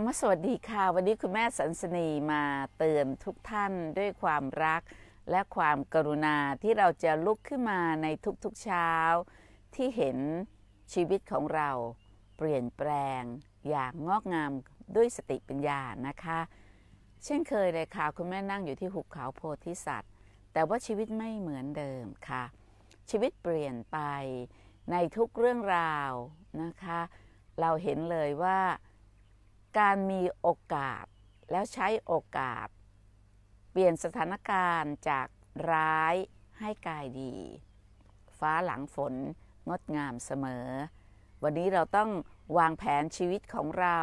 คำว่าสวัสดีค่ะวันนี้คุณแม่สันสนีมาเตือนทุกท่านด้วยความรักและความกรุณาที่เราจะลุกขึ้นมาในทุกๆเช้าที่เห็นชีวิตของเราเปลี่ยนแปลงอย่างงอกงามด้วยสติปัญญานะคะ เช่นเคยเลยค่ะคุณแม่นั่งอยู่ที่หุบเขาโพธิสัตว์แต่ว่าชีวิตไม่เหมือนเดิมค่ะ ชีวิตเปลี่ยนไปในทุกเรื่องราวนะคะ เราเห็นเลยว่าการมีโอกาสแล้วใช้โอกาส เปลี่ยนสถานการณ์จากร้ายให้กายดี ฟ้าหลังฝนงดงามเสมอ วันนี้เราต้องวางแผนชีวิตของเรา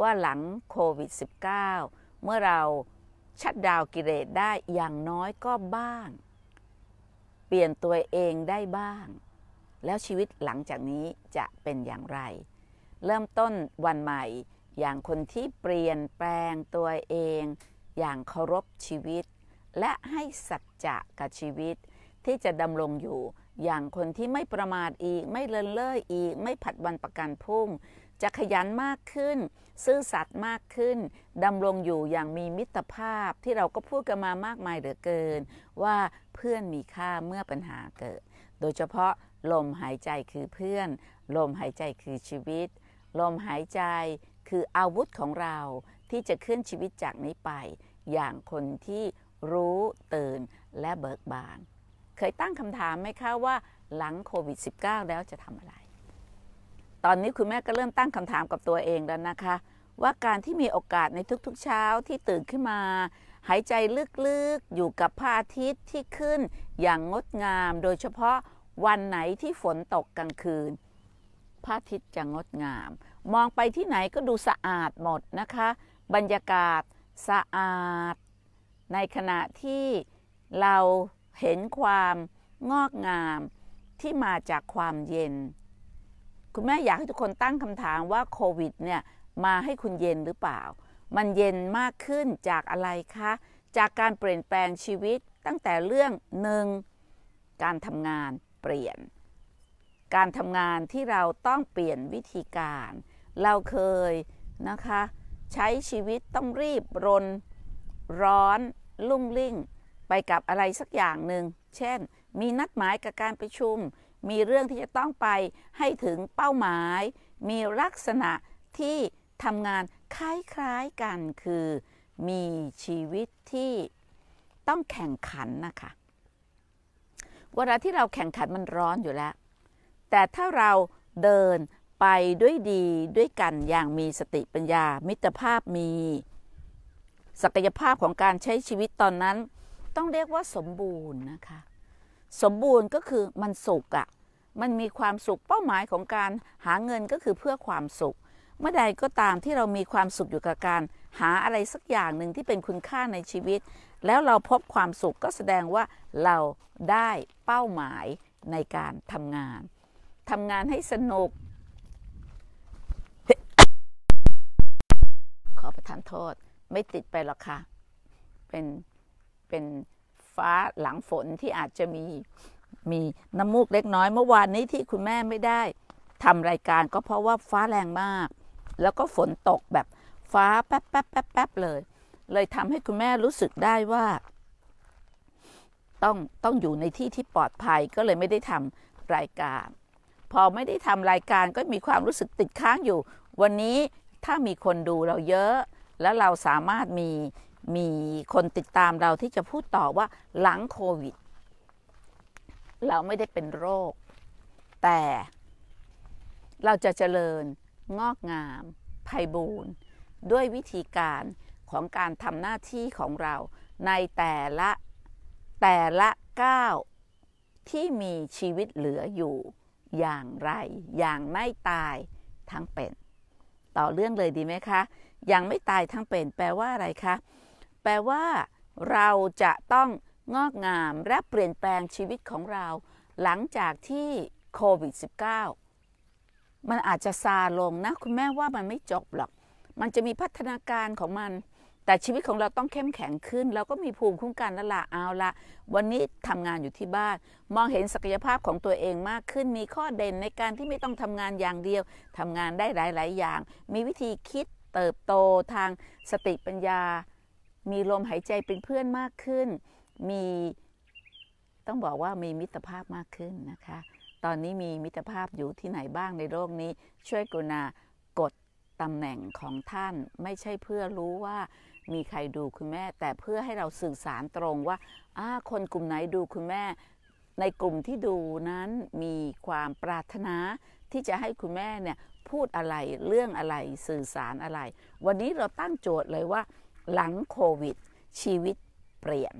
ว่าหลังโควิด -19 เมื่อเราชัดดาวกิเลสได้อย่างน้อยก็บ้าง เปลี่ยนตัวเองได้บ้าง แล้วชีวิตหลังจากนี้จะเป็นอย่างไร เริ่มต้นวันใหม่อย่างคนที่เปลี่ยนแปลงตัวเอง อย่างเคารพชีวิต และให้สัจจะกับชีวิต ที่จะดำรงอยู่อย่างคนที่ไม่ประมาทอีกไม่เลินเล่ออีก ไม่ผัดวันประกันพรุ่ง จะขยันมากขึ้นซื่อสัตย์มากขึ้นดำรงอยู่อย่างมีมิตรภาพที่เราก็พูดกันมามากมายเหลือเกิน ว่าเพื่อนมีค่าเมื่อปัญหาเกิด โดยเฉพาะ ลมหายใจคือเพื่อน ลมหายใจคือชีวิต ลมหายใจคืออาวุธของเราที่จะเคลื่อนชีวิตจากนี้ไป อย่างคนที่รู้ ตื่น และเบิกบาน เคยตั้งคำถามไหมคะว่าหลังโควิด -19 แล้วจะทำอะไร ตอนนี้คุณแม่ก็เริ่มตั้งคำถามกับตัวเองแล้วนะคะ ว่าการที่มีโอกาสในทุกๆเช้าที่ตื่นขึ้นมา หายใจลึกๆอยู่กับพระอาทิตย์ที่ขึ้น อย่างงดงาม โดยเฉพาะวันไหนที่ฝนตกกลางคืนพระอาทิตย์จะงดงามมองไปที่ไหนก็ดูสะอาดหมดนะคะ บรรยากาศสะอาด ในขณะที่เราเห็นความงอกงามที่มาจากความเย็น คุณแม่อยากให้ทุกคนตั้งคำถามว่าโควิดเนี่ยมาให้คุณเย็นหรือเปล่า มันเย็นมากขึ้นจากอะไรคะ จากการเปลี่ยนแปลงชีวิตตั้งแต่เรื่องหนึ่งการทำงานเปลี่ยน การทำงานที่เราต้องเปลี่ยนวิธีการเราเคยนะคะ ใช้ชีวิตต้องรีบรนร้อนลุ่งลิ่ง ไปกับอะไรสักอย่างหนึ่งเช่นมีนัดหมายกับการประชุม มีเรื่องที่จะต้องไปให้ถึงเป้าหมาย มีลักษณะที่ทำงานคล้ายๆกันคือมีชีวิตที่ต้องแข่งขันนะคะเวลาที่เราแข่งขันมันร้อนอยู่แล้ว แต่ถ้าเราเดินไปด้วยดีด้วยกันอย่างมีสติปัญญามิตรภาพมี ศักยภาพของการใช้ชีวิตตอนนั้น ต้องเรียกว่าสมบูรณ์นะคะ สมบูรณ์ก็คือมันสุขอะ่ะมันมีความสุขเป้าหมายของการหาเงินก็คือเพื่อความสุข เมื่อใดก็ตามที่เรามีความสุขอยู่กับการ หาอะไรสักอย่างหนึ่งที่เป็นคุณค่าในชีวิต แล้วเราพบความสุขก็แสดงว่าเราได้เป้าหมายในการทำงานทำงานให้สนุกขอประทานโทษไม่ติดไปหรอกค่ะเป็นเป็นฟ้าหลังฝนที่อาจจะมีมีน้ำมูกเล็กน้อย เมื่อวานนี้ที่คุณแม่ไม่ได้ทำรายการก็เพราะว่าฟ้าแรงมาก แล้วก็ฝนตกแบบฟ้าแป๊บแป๊บแป๊บแป๊บเลย เลยทำให้คุณแม่รู้สึกได้ว่า ต้องต้องอยู่ในที่ที่ปลอดภัยก็เลยไม่ได้ทำรายการพอไม่ได้ทำรายการก็มีความรู้สึกติดค้างอยู่วันนี้ถ้ามีคนดูเราเยอะแล้วเราสามารถมี มีคนติดตามเราที่จะพูดต่อว่าหลังโควิด เราไม่ได้เป็นโรค แต่เราจะเจริญงอกงามไพบูรณ์ ด้วยวิธีการของการทำหน้าที่ของเราในแต่ละแต่ละก้าวที่มีชีวิตเหลืออยู่อย่างไร อย่างไม่ตายทั้งเป็นต่อเรื่องเลยดีไหมคะ ยังไม่ตายทั้งเป็นแปลว่าอะไรคะ แปลว่าเราจะต้องงอกงาม และเปลี่ยนแปลงชีวิตของเราหลังจากที่โควิด -19 มันอาจจะซาลงนะ คุณแม่ว่ามันไม่จบหรอก มันจะมีพัฒนาการของมันแต่ชีวิตของเราต้องเข้มแข็งขึ้นเราก็มีภูมิคุ้มกันแล้วละเอาละวันนี้ทำงานอยู่ที่บ้าน มองเห็นศักยภาพของตัวเองมากขึ้น มีข้อเด่นในการที่ไม่ต้องทำงานอย่างเดียว ทำงานได้หลายๆอย่าง มีวิธีคิดเติบโตทางสติปัญญา มีลมหายใจเป็นเพื่อนมากขึ้น มีต้องบอกว่ามีมิตรภาพมากขึ้นนะคะ ตอนนี้มีมิตรภาพอยู่ที่ไหนบ้างในโลกนี้ ช่วยกุณากดตำแหน่งของท่านไม่ใช่เพื่อรู้ว่ามีใครดูคุณแม่แต่เพื่อให้เราสื่อสารตรงว่า คนกลุ่มไหนดูคุณแม่ ในกลุ่มที่ดูนั้นมีความปรารถนาที่จะให้คุณแม่เนี่ยพูดอะไรเรื่องอะไรสื่อสารอะไร วันนี้เราตั้งโจทย์เลยว่า หลังโควิดชีวิตเปลี่ยน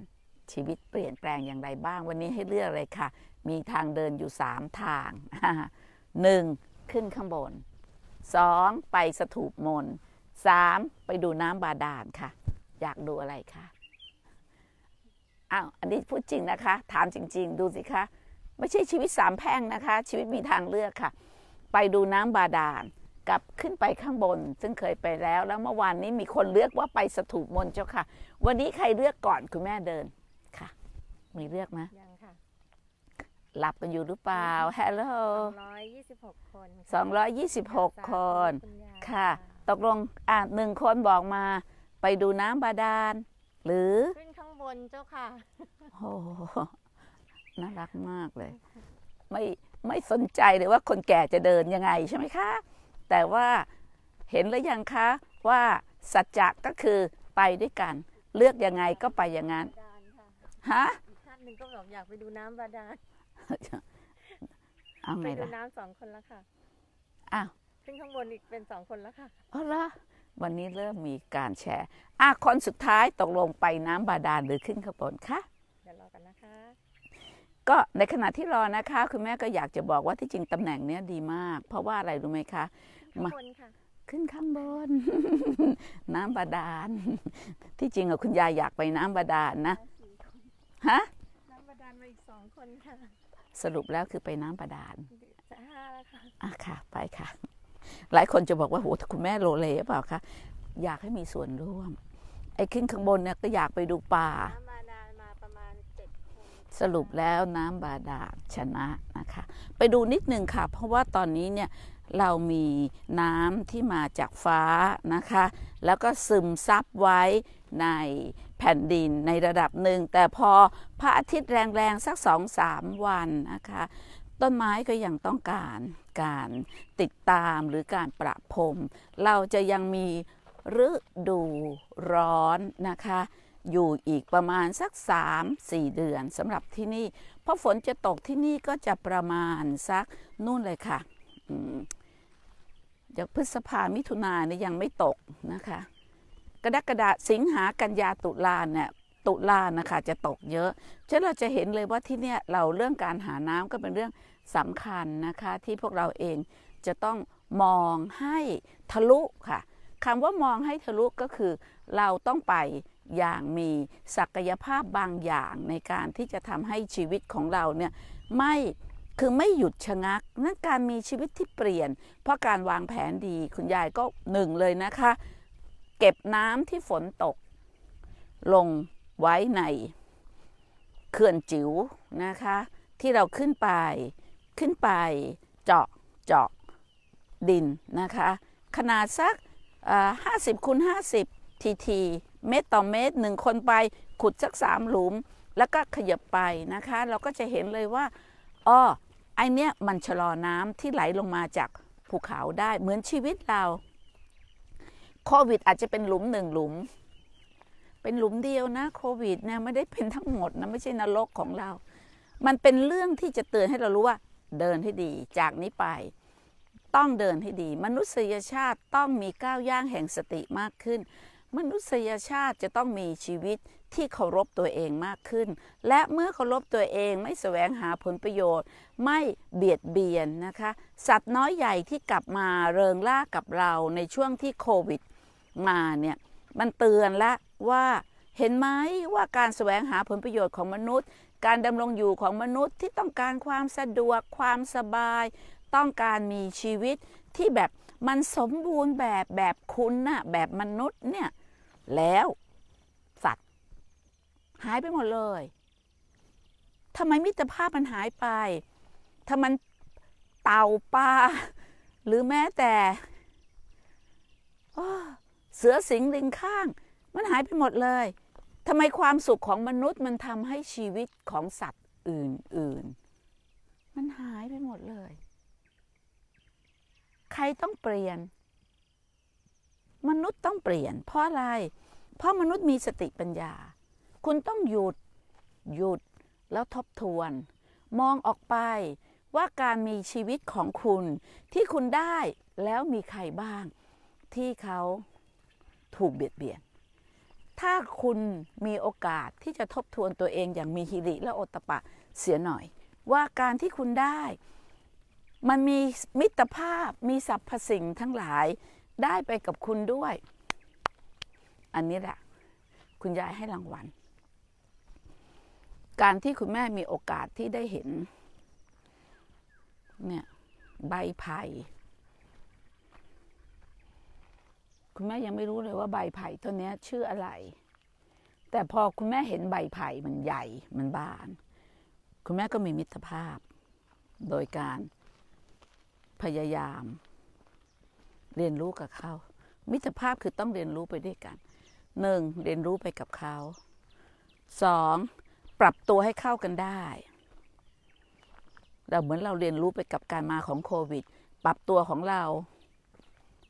ชีวิตเปลี่ยนแปลงอย่างไรบ้างวันนี้ให้เลือกเลยค่ะมีทางเดินอยู่ 3 ทาง 1. ขึ้นข้างบน 2. ไปสถูปมนต์สามไปดูน้ำบาดาลค่ะ อยากดูอะไรคะอ้าวอันนี้พูดจริงนะคะ ถามจริง ๆ ดูสิคะไม่ใช่ชีวิตสามแพร่งนะคะ ชีวิตมีทางเลือกค่ะ ไปดูน้ำบาดาลกับขึ้นไปข้างบนซึ่งเคยไปแล้ว แล้วเมื่อวานนี้มีคนเลือกว่าไปสถูปมนเจ้าค่ะ วันนี้ใครเลือกก่อนคุณแม่เดินค่ะมีเลือกไหมยังค่ะหลับกันอยู่หรือเปล่าฮัลโหลสองร้อยยี่สิบหกคนสองร้อยยี่สิบหกคนค่ะตกลงอ่ะหนึ่งคนบอกมา ไปดูน้ำบาดาลหรือขึ้นข้างบนเจ้าค่ะโอ้น่ารักมากเลย ไม่ไม่สนใจเลยว่าคนแก่จะเดินยังไงใช่ไหมคะ แต่ว่าเห็นหรือยังคะว่าสัจจะก็คือไปด้วยกัน เลือกยังไงก็ไปอย่างนั้นฮะท่านหนึ่งก็บอกอยากไปดูน้ำบาดาลเอาไงล่ะไปดูน้ำสองคนละค่ะอ้าวขึ้นข้างบนอีกเป็นสองคนแล้วค่ะ อ๋อเหรอวันนี้เริ่มมีการแชร์อ่ะคนสุดท้ายตกลงไปน้ำบาดาลหรือขึ้นข้างบนคะ เดี๋ยวรอกันนะคะ ก็ในขณะที่รอนะคะคุณแม่ก็อยากจะบอกว่าที่จริงตำแหน่งเนี้ยดีมาก เพราะว่าอะไรรู้ไหมคะข้างบนค่ะขึ้นข้างบน น้ำบาดาล ที่จริงอะคุณยายอยากไปน้ำบาดาลนะ ฮะ น้ำบาดาลมาอีกสองคนค่ะ สรุปแล้วคือไปน้ำบาดาลอ่ะค่ะ ไปค่ะหลายคนจะบอกว่าโหคุณแม่โลเลเปล่าคะอยากให้มีส่วนร่วม ไอ้ขึ้นข้างบนเนี่ยก็อยากไปดูป่า สรุปแล้วน้ำบาดาลชนะนะคะ ไปดูนิดนึงค่ะ เพราะว่าตอนนี้เนี่ย เรามีน้ำที่มาจากฟ้านะคะ แล้วก็ซึมซับไว้ในแผ่นดินในระดับหนึ่ง แต่พอพระอาทิตย์แรงๆ สักสองสามวันนะคะต้นไม้ก็ยังต้องการการติดตามหรือการประพรม เราจะยังมีฤดูร้อนนะคะ อยู่อีกประมาณสัก 3-4 เดือนสำหรับที่นี่ เพราะฝนจะตกที่นี่ก็จะประมาณสัก นู่นเลยค่ะเดี๋ยวพฤษภามิถุนาเนี่ยยังไม่ตกนะคะ กรกดาสิงหากันยาตุลาเนี่ยตุลานะคะ จะตกเยอะ ฉะนั้นเราจะเห็นเลยว่าที่เนี่ยเราเรื่องการหาน้ำก็เป็นเรื่องสำคัญนะคะที่พวกเราเองจะต้องมองให้ทะลุค่ะคำว่ามองให้ทะลุก็คือเราต้องไปอย่างมีศักยภาพบางอย่างในการที่จะทำให้ชีวิตของเราเนี่ย ไม่ คือไม่หยุดชะงัก นั่นการมีชีวิตที่เปลี่ยน เพราะการวางแผนดีคุณยายก็หนึ่งเลยนะคะ เก็บน้ำที่ฝนตกลงไว้ในเขื่อนจิ๋วนะคะ ที่เราขึ้นไปขึ้นไปเจาะเจาะดิน นะคะ ขนาดสัก 50คูณ50 ทีทีเมตรต่อเมตรหนึ่งคนไปขุดสักสามหลุมแล้วก็ขยับไป นะคะ เราก็จะเห็นเลยว่าอ้อไอเนี้ยมันชะลอน้ำที่ไหลลงมาจากภูเขาได้เหมือนชีวิตเราโควิดอาจจะเป็นหลุมหนึ่งหลุมเป็นหลุมเดียวนะโควิดนะไม่ได้เป็นทั้งหมดนะไม่ใช่นรกของเรา มันเป็นเรื่องที่จะเตือนให้เรารู้ว่าเดินให้ดีจากนี้ไป ต้องเดินให้ดีมนุษยชาติต้องมีก้าวย่างแห่งสติมากขึ้น มนุษยชาติจะต้องมีชีวิตที่เคารพตัวเองมากขึ้น และเมื่อเคารพตัวเองไม่แสวงหาผลประโยชน์ ไม่เบียดเบียนนะคะสัตว์น้อยใหญ่ที่กลับมาเริงล่ากับเราในช่วงที่โควิดมาเนี่ยมันเตือนและว่าเห็นไหมว่าการแสวงหาผลประโยชน์ของมนุษย์ การดำรงอยู่ของมนุษย์ที่ต้องการความสะดวกความสบาย ต้องการมีชีวิตที่แบบมันสมบูรณ์แบบแบบคุณนะ่ะแบบมนุษย์เนี่ยแล้วสัตว์หายไปหมดเลยทำไมมิตรภาพมันหายไปถ้ามัน เต่าปลาหรือแม้แต่เสือสิงลิงข้างมันหายไปหมดเลย ทำไมความสุขของมนุษย์มันทำให้ชีวิตของสัตว์อื่นๆ มันหายไปหมดเลย ใครต้องเปลี่ยน มนุษย์ต้องเปลี่ยน เพราะอะไร เพราะมนุษย์มีสติปัญญา คุณต้องหยุด หยุด แล้วทบทวน มองออกไปว่าการมีชีวิตของคุณที่คุณได้แล้วมีใครบ้าง ที่เขาถูกเบียดเบียนถ้าคุณมีโอกาสที่จะทบทวนตัวเองอย่างมีฮิริและโอตปะเสียหน่อย ว่าการที่คุณได้ มันมีมิตรภาพมีสรรพสิ่งทั้งหลายได้ไปกับคุณด้วย อันนี้แหละ คุณยายให้รางวัล การที่คุณแม่มีโอกาสที่ได้เห็นเนี่ยใบไผ่คุณแม่ยังไม่รู้เลยว่าใบไผ่ต้นนี้ชื่ออะไร แต่พอคุณแม่เห็นใบไผ่มันใหญ่มันบาน คุณแม่ก็มีมิตรภาพ โดยการพยายาม เรียนรู้กับเขา มิตรภาพคือต้องเรียนรู้ไปด้วยกัน หนึ่งเรียนรู้ไปกับเขาสองปรับตัวให้เข้ากันได้เราเหมือนเราเรียนรู้ไปกับการมาของโควิด ปรับตัวของเรา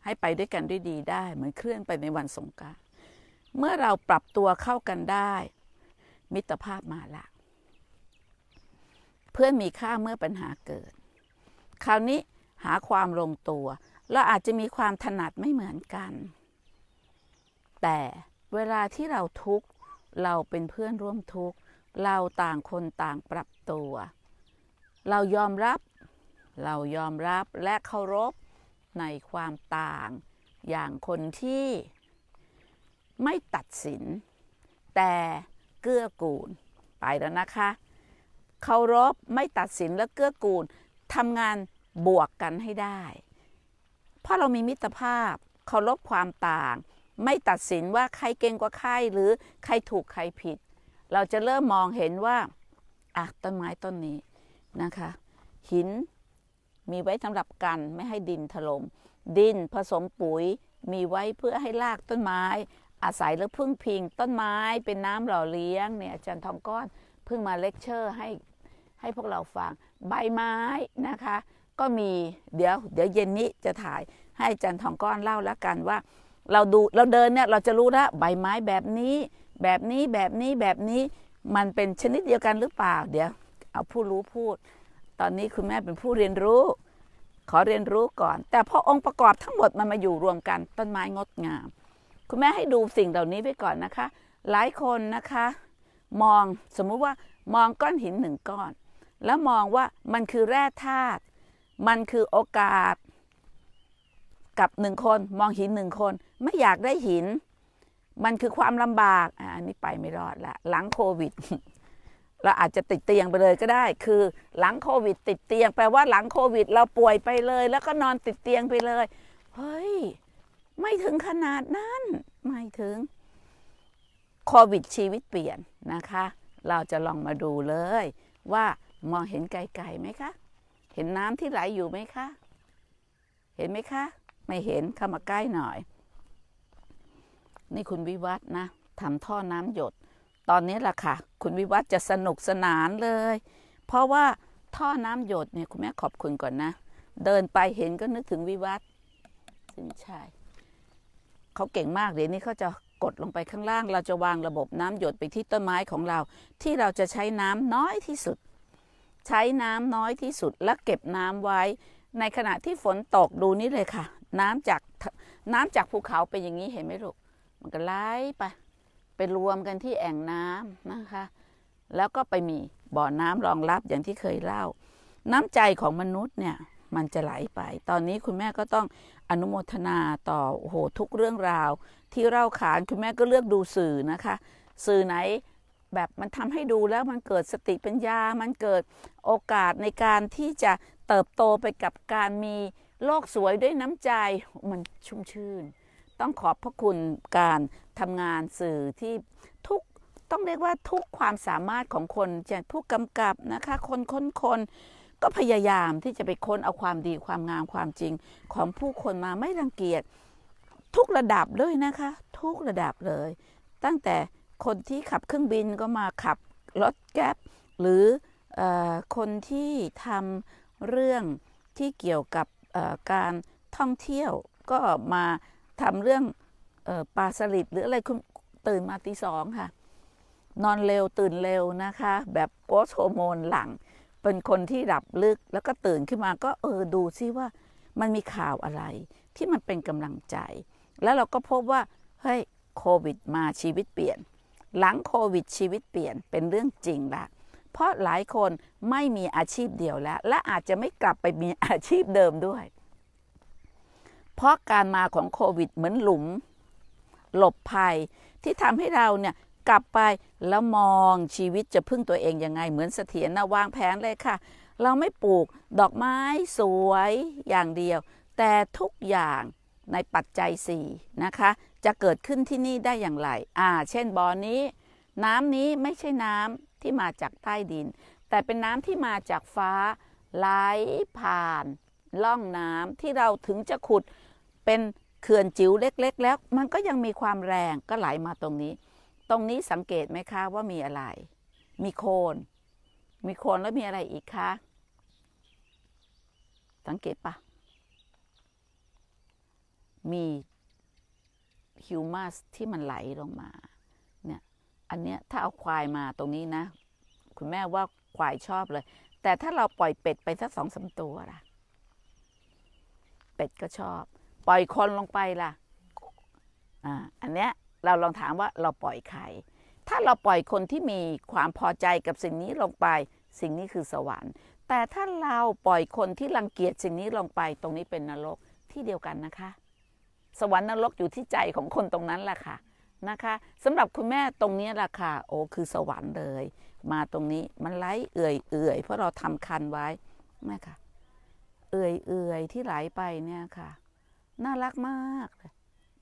ให้ไปด้วยกันด้วยดี ได้ เหมือน เคลื่อนไปในวันสงการเมื่อเราปรับตัวเข้ากันได้ มิตรภาพมาละเพื่อนมีค่าเมื่อปัญหาเกิด คราวนี้หาความลงตัวเราอาจจะมีความถนัดไม่เหมือนกัน แต่เวลาที่เราทุกข์ เราเป็นเพื่อนร่วมทุกข์ เราต่างคนต่างปรับตัว เรายอมรับเรายอมรับและเคารพในความต่างอย่างคนที่ไม่ตัดสิน แต่เกื้อกูลไปแล้วนะคะ เคารพไม่ตัดสินและเกื้อกูลทำงานบวกกันให้ได้เพราะเรามีมิตรภาพเคารพความต่าง ไม่ตัดสินว่าใครเก่งกว่าใครหรือใครถูกใครผิด เราจะเริ่มมองเห็นว่าอ่ะต้นไม้ต้นนี้นะคะ หินมีไว้สำหรับกันไม่ให้ดินถลม่มดินผสมปุ๋ย มีไว้เพื่อให้รากต้นไม้ อาศัยและพึ่งพิงต้นไม้เป็นน้ำหล่อเลี้ยง เนี่ยอาจารย์ทองก้อนเพิ่งมาเลคเชอร์ให้ให้พวกเราฟังใบไม้นะคะ ก็มีเดี๋ยว เดี๋ยวเย็นนี้จะถ่ายให้อาจารย์ทองก้อนเล่าแล้วกันว่า เราดูเราเดินเนี่ยเราจะรู้ละใบไม้แบบนี้แบบนี้แบบนี้แบบนี้มันเป็นชนิดเดียวกันหรือเปล่าเดี๋ยวเอาผู้รู้พูดตอนนี้คุณแม่เป็นผู้เรียนรู้ขอเรียนรู้ก่อน แต่พอองค์ประกอบทั้งหมดมันมาอยู่รวมกัน ต้นไม้งดงาม คุณแม่ให้ดูสิ่งเหล่านี้ไปก่อนนะคะ หลายคนนะคะ มองสมมุติว่ามองก้อนหินหนึ่งก้อน แล้วมองว่ามันคือแร่ธาตุมันคือโอกาส กับหนึ่งคน มองหินหนึ่งคนไม่อยากได้หินมันคือความลำบากออันนี้ไปไม่รอดละหลังโควิดเราอาจจะติดเตียงไปเลยก็ได้ คือหลังโควิดติดเตียง แปลว่าหลังโควิด เราป่วยไปเลย แล้วก็นอนติดเตียงไปเลยเฮ้ย ไม่ถึงขนาดนั้น ไม่ถึงโควิดชีวิตเปลี่ยนนะคะ เราจะลองมาดูเลยว่ามองเห็นไกลๆไหมคะ เห็นน้ำที่ไหลอยู่ไหมคะ เห็นไหมคะ ไม่เห็น เข้ามาใกล้หน่อย นี่คุณวิวัฒนะทำท่อน้ำหยดตอนนี้แหละค่ะ คุณวิวัฒจะสนุกสนานเลย เพราะว่าท่อน้ำหยดเนี่ยคุณแม่ขอบคุณก่อนนะ เดินไปเห็นก็นึกถึงวิวัฒ่ิใช่เขาเก่งมากเดี๋ยวนี้เขาจะกดลงไปข้างล่าง เราจะวางระบบน้ำหยดไปที่ต้นไม้ของเรา ที่เราจะใช้น้ำน้อยที่สุด ใช้น้ำน้อยที่สุด และเก็บน้ำไว้ ในขณะที่ฝนตกดูนี่เลยค่ะ น้ำจากน้ำจากภูเขาเป็นอย่างนี้เห็นไหมลูกมันก็ไหลไปไปรวมกันที่แอ่งน้ำนะคะ แล้วก็ไปมีบ่อน้ำรองรับอย่างที่เคยเล่า น้ำใจของมนุษย์เนี่ยมันจะไหลไป ตอนนี้คุณแม่ก็ต้องอนุโมทนาต่อโอ้โหทุกเรื่องราว ที่เล่าขานคุณแม่ก็เลือกดูสื่อนะคะ สื่อไหนแบบมันทำให้ดูแล้วมันเกิดสติปัญญา มันเกิดโอกาสในการที่จะเติบโตไปกับการมีโลกสวยด้วยน้ำใจมันชุ่มชื่นต้องขอบพระคุณการทำงานสื่อที่ ทุกต้องเรียกว่าทุกความสามารถของคนจะผู้กำกับนะคะคนคนคนก็พยายามที่จะไปค้นเอาความดีความงามความจริง ของผู้คนมาไม่รังเกียจ ทุกระดับเลยนะคะ ทุกระดับเลย ตั้งแต่คนที่ขับเครื่องบินก็มาขับรถแก๊ปหรืออคนที่ทำเรื่องที่เกี่ยวกับการท่องเที่ยวก็มาทำเรื่องปลาสลิดหรืออะไรคุณตื่นมาตีสองค่ะนอนเร็วตื่นเร็วนะคะ แบบโกสโฮโมนหลังเป็นคนที่หลับลึกแล้วก็ตื่นขึ้นมาก็เออดูซิว่ามันมีข่าวอะไร ที่มันเป็นกำลังใจ แล้วเราก็พบว่าเฮ้ยโควิดมาชีวิตเปลี่ยน หลังโควิดชีวิตเปลี่ยนเป็นเรื่องจริงละเพราะหลายคนไม่มีอาชีพเดียวแล้ว และอาจจะไม่กลับไปมีอาชีพเดิมด้วยเพราะการมาของโควิดเหมือนหลุม หลบภัยที่ทำให้เราเนี่ยกลับไปแล้วมองชีวิตจะพึ่งตัวเองยังไง เหมือนเสถียรนะวางแผนเลยค่ะ เราไม่ปลูกดอกไม้สวยอย่างเดียว แต่ทุกอย่างในปัจจัย4นะคะ จะเกิดขึ้นที่นี่ได้อย่างไร อ่าเช่นบ่อนี้ น้ำนี้ไม่ใช่น้ำที่มาจากใต้ดิน แต่เป็นน้ำที่มาจากฟ้า ไหลผ่านล่องน้ำที่เราถึงจะขุดเป็นเขื่อนจิ๋วเล็ก ๆ แล้ว มันก็ยังมีความแรงก็ไหลามาตรงนี้ ตรงนี้สังเกตไหมคะว่ามีอะไร มีโคนมีโคนแล้วมีอะไรอีกคะสังเกตปะมีฮิวมัสที่มันไหลลงมา เนี่ย อันเนี้ย ถ้าเอาควายมาตรงนี้นะ คุณแม่ว่าควายชอบเลย แต่ถ้าเราปล่อยเป็ดไปสักสองสาตัวล่ะ เป็ดก็ชอบปล่อยคนลงไปล่ะ อ่า อันเนี้ยเราลองถามว่าเราปล่อยใคร ถ้าเราปล่อยคนที่มีความพอใจกับสิ่งนี้ลงไป สิ่งนี้คือสวรรค์ แต่ถ้าเราปล่อยคนที่รังเกียจสิ่งนี้ลงไป ตรงนี้เป็นนรก ที่เดียวกันนะคะ สวรรค์นรกอยู่ที่ใจของคนตรงนั้นแหละค่ะ นะคะสำหรับคุณแม่ตรงนี้่ะค่ะ โอ้คือสวรรค์เลย มาตรงนี้มันไหลเอื่อยเอื่อย เพราะเราทำคันไว้ แม่ค่ะ เอื่อยเอื่อยที่ไหลไปเนี่ยค่ะน่ารักมาก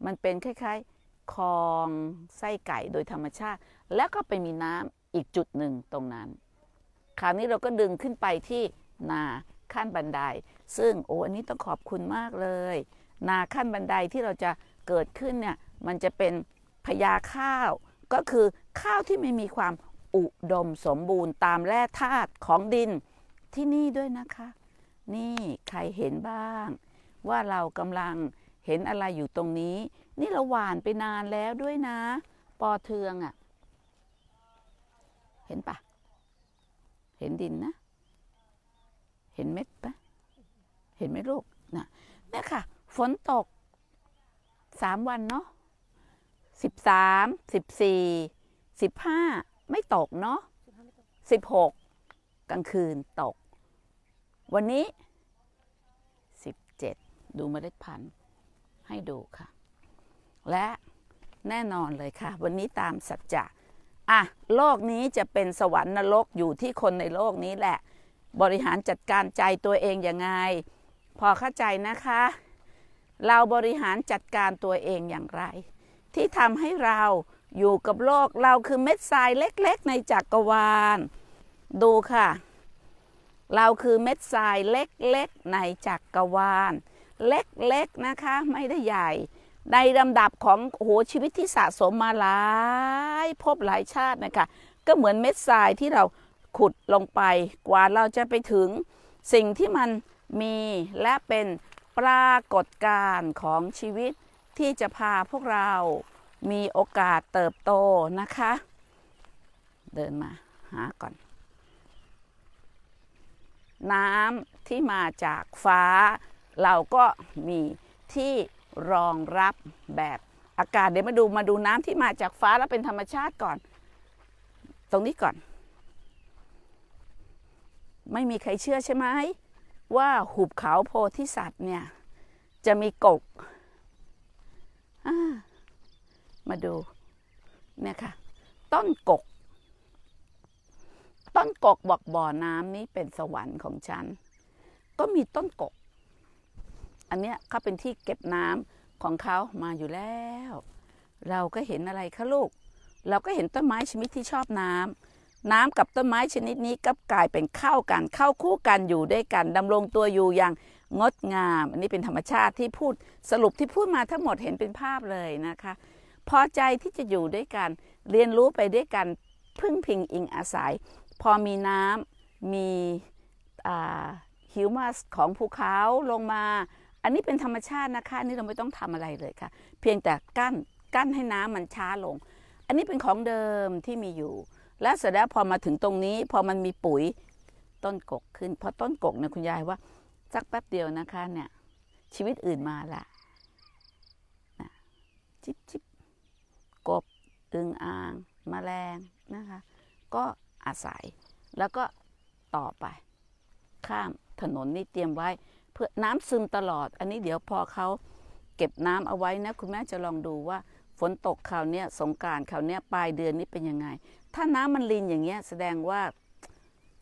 มันเป็นคล้ายๆ คลองไส้ไก่โดยธรรมชาติ แล้วก็ไปมีน้ำอีกจุดหนึ่งตรงนั้น คราวนี้เราก็ดึงขึ้นไปที่นาขั้นบันได ซึ่งโอ้ อันนี้ต้องขอบคุณมากเลย นาขั้นบันไดที่เราจะเกิดขึ้นเนี่ย มันจะเป็นพญาข้าว ก็คือข้าวที่ไม่มีความอุดมสมบูรณ์ตามแร่ธาตุของดินที่นี่ด้วยนะคะ นี่ใครเห็นบ้างว่าเรากำลังเห็นอะไรอยู่ตรงนี้ นี่เราหวานไปนานแล้วด้วยนะ ปอเทืองอะ่ะ เห็นปะเห็นดินนะ เห็นเม็ดปะเห็นไหมลูกนะเนี่ยค่ะ ฝนตกสามวันเนาะสิบสาม สิบสี่ สิบห้า ไม่ตกเนาะสิบหกกลางคืนตก วันนี้ดูเมล็ดพันธุ์ให้ดูค่ะ และแน่นอนเลยค่ะ วันนี้ตามสัจจะอ่ะโลกนี้จะเป็นสวรรค์นรกอยู่ที่คนในโลกนี้แหละ บริหารจัดการใจตัวเองยังไง พอเข้าใจนะคะ เราบริหารจัดการตัวเองอย่างไร ที่ทำให้เราอยู่กับโลกเราคือเม็ดทรายเล็กๆ ในจักรวาล ดูค่ะ เราคือเม็ดทรายเล็กๆในจักรวาลเล็ก ๆ นะคะไม่ได้ใหญ่ ในลำดับของโอ้โหชีวิตที่สะสมมาหลาย พบหลายชาตินะคะ ก็เหมือนเม็ดทรายที่เราขุดลงไป กว่าเราจะไปถึงสิ่งที่มันมีและเป็นปรากฏการณ์ของชีวิตที่จะพาพวกเรามีโอกาสเติบโตนะคะ เดินมา หาก่อน น้ำที่มาจากฟ้าเราก็มีที่รองรับแบบอากาศเดี๋ยวมาดูมาดูน้ำที่มาจากฟ้าแล้วเป็นธรรมชาติก่อน ตรงนี้ก่อน ไม่มีใครเชื่อใช่ไหมว่าหุบเขาโพธิสัตว์เนี่ย จะมีกกมาดู เนี่ยค่ะ ต้นกก ต้นกกบอกบ่อน้ำนี้เป็นสวรรค์ของฉัน ก็มีต้นกกอันเนี้ยเขาเป็นที่เก็บน้ำของเขามาอยู่แล้ว เราก็เห็นอะไรคะลูก เราก็เห็นต้นไม้ชนิดที่ชอบน้ำ น้ำกับต้นไม้ชนิดนี้ก็กลายเป็นเข้ากัน เข้าคู่กันอยู่ด้วยกัน ดำรงตัวอยู่อย่างงดงาม อันนี้เป็นธรรมชาติที่พูดสรุปที่พูดมาทั้งหมดเห็นเป็นภาพเลยนะคะ พอใจที่จะอยู่ด้วยกันเรียนรู้ไปด้วยกันพึ่งพิงอิงอาศัย พอมีน้ำมีฮิวมัสของภูเขาลงมาอันนี้เป็นธรรมชาตินะคะนนี่เราไม่ต้องทำอะไรเลยค่ะ เพียงแต่กั้น กั้นให้น้ำมันช้าลง อันนี้เป็นของเดิมที่มีอยู่ และเสร็จแล้วพอมาถึงตรงนี้ พอมันมีปุ๋ยต้นกกขึ้นพอต้นกกเนี่ยคุณยายว่าสักแป๊บเดียวนะคะเนี่ยชีวิตอื่นมาละนะจิบจิบกบ อึงอ่างมแมลง นะคะ ก็อาศัยแล้วก็ต่อไป ข้ามถนนนี่เตรียมไว้เพื่อน้ำซึมตลอด อันนี้เดี๋ยวพอเขาเก็บน้ำเอาไว้นะ คุณแม่จะลองดูว่าฝนตกคราวนี้สงการคราวนี้ปลายเดือนนี้เป็นยังไง ถ้าน้ำมันลินอย่างเงี้ยแสดงว่า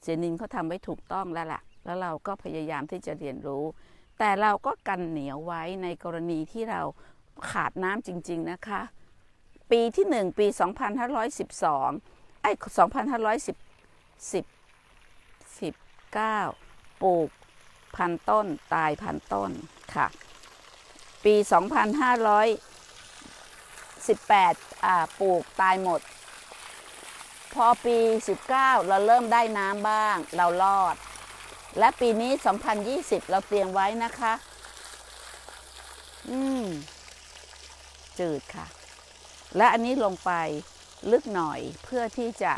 เจนินเขาทำไว้ถูกต้องแล้วล่ะ แล้วเราก็พยายามที่จะเรียนรู้ แต่เราก็กันเหนียวไว้ในกรณีที่เราขาดน้ำจริงๆนะคะ ปีที่ 1 ปี 2512 ไอ้2510 10 19ปลูกพันต้นตายพันต้นค่ะ ปี 2518อ่าปลูกตายหมด พอปี 19 เราเริ่มได้น้ำบ้าง เรารอด และปีนี้ 2020 เราเตรียมไว้นะคะอืมจืดค่ะ และอันนี้ลงไปลึกหน่อยเพื่อที่จะ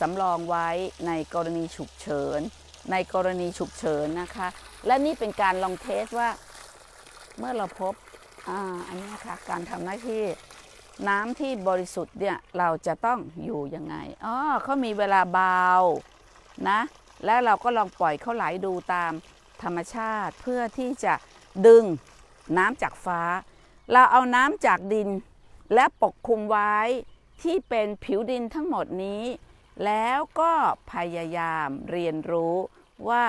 สำรองไว้ในกรณีฉุกเฉินในกรณีฉุกเฉินนะคะ และนี่เป็นการลองเทสว่า เมื่อเราพบออันนี้ค่ะการทำหน้าที่ น้ำที่บริสุทธิ์เนี่ยเราจะต้องอยู่ยังไงอ๋อเขามีเวลาเบานะ และเราก็ลองปล่อยเขาไหลดูตามธรรมชาติเพื่อที่จะดึงน้ำจากฟ้า เราเอาน้ำจากดินและปกคลุมไว้ที่เป็นผิวดินทั้งหมดนี้ แล้วก็พยายามเรียนรู้ว่า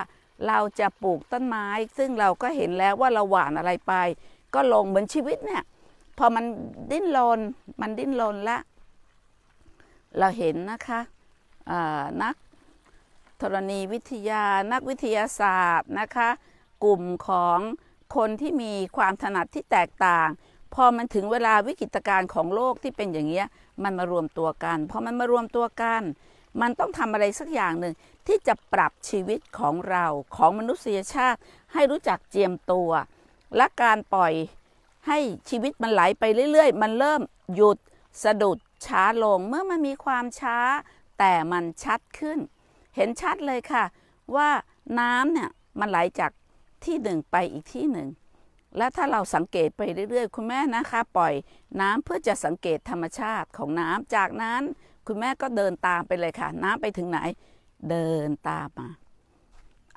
เราจะปลูกต้นไม้ซึ่งเราก็เห็นแล้วว่าเราหว่านอะไรไป ก็ลงเหมือนชีวิตเนี่ย พอมันดิ้นรนมันดิ้นรนละ เราเห็นนะคะนักธรณีวิทยานักวิทยาศาสตร์นะคะ กลุ่มของคนที่มีความถนัดที่แตกต่าง พอมันถึงเวลาวิกฤตการณ์ของโลกที่เป็นอย่างเงี้ย มันมารวมตัวกันพอมันมารวมตัวกันมันต้องทำอะไรสักอย่างหนึ่งที่จะปรับชีวิตของเราของมนุษยชาติให้รู้จักเจียมตัว และการปล่อยให้ชีวิตมันไหลไปเรื่อย ๆ มันเริ่มหยุดสะดุดช้าลงเมื่อมันมีความช้า แต่มันชัดขึ้น เห็นชัดเลยค่ะ ว่าน้ำเนี่ยมันไหลจากที่หนึ่งไปอีกที่หนึ่ง และถ้าเราสังเกตไปเรื่อยๆ คุณแม่นะคะ ปล่อยน้ำเพื่อจะสังเกตธรรมชาติของน้ำจากนั้นคุณแม่ก็เดินตามไปเลยค่ะน้ำไปถึงไหน เดินตามมา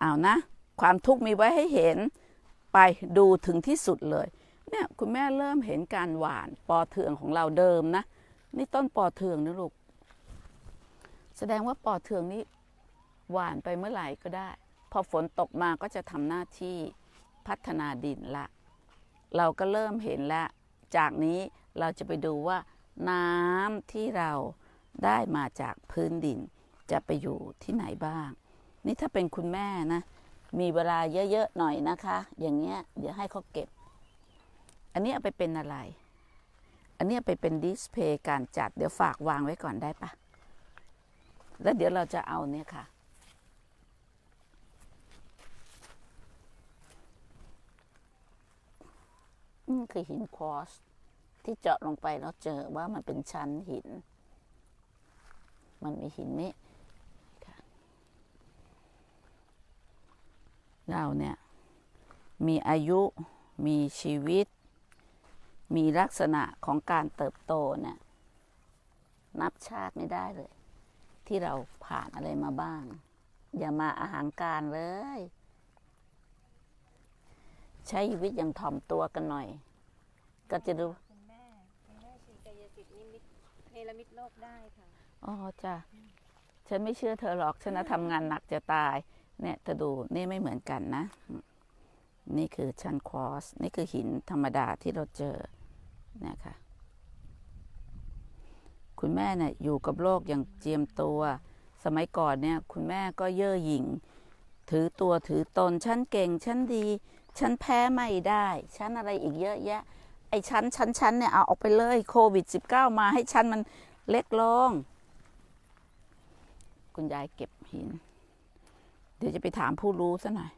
เอานะ ความทุกข์มีไว้ให้เห็นไปดูถึงที่สุดเลยเนี่ยคุณแม่เริ่มเห็นการหวาน ปอเทืองของเราเดิมนะ นี่ต้นปอเทืองนะลูกแสดงว่าปอเทืองนี้หวานไปเมื่อไหร่ก็ได้ พอฝนตกมาก็จะทำหน้าที่พัฒนาดินละเราก็เริ่มเห็นแล้ว จากนี้เราจะไปดูว่าน้ำที่เราได้มาจากพื้นดินจะไปอยู่ที่ไหนบ้าง นี่ถ้าเป็นคุณแม่นะ มีเวลาเยอะ ๆ หน่อยนะคะ อย่างเงี้ยเดี๋ยวให้เขาเก็บ อันนี้เอาไปเป็นอะไร อันนี้ไปเป็นดิสเพย์การจัดเดี๋ยวฝากวางไว้ก่อนได้ปะแล้วเดี๋ยวเราจะเอาเนี่ยค่ะคือหินควอสที่เจาะลงไปแล้วเจอว่ามันเป็นชั้นหินมันมีหินนี้เราเนี่ย มีอายุ มีชีวิต มีลักษณะของการเติบโตเนี่ย นับชาติไม่ได้เลย ที่เราผ่านอะไรมาบ้าง อย่ามาอาหารการเลย ใช้ชีวิตอย่างถ่อมตัวกันหน่อย ก็จะรู้คุณแม่คุณแม่ชีกายสิทธิ์นิมิตเทลมิตโลกได้ค่ะอ๋อจ้ะฉันไม่เชื่อเธอหรอก ฉันนะทำงานหนักจะตาย เนี่ยเธอดู นี่ไม่เหมือนกันนะ นี่คือชันควอสนี่คือหินธรรมดาที่เราเจอเนี่ยค่ะคุณแม่เนี่ยอยู่กับโลกอย่างเจียมตัว สมัยก่อนเนี่ย คุณแม่ก็เย่อหยิ่งถือตัวถือตน ฉันเก่งฉันดี ฉันแพ้ไม่ได้ ฉันอะไรอีกเยอะแยะ ไอ้ฉันฉันฉันเนี่ยเอาออกไปเลย โควิด -19 มาให้ฉันมันเล็กลงคุณยายเก็บหิน เดี๋ยวจะไปถามผู้รู้ซะหน่อย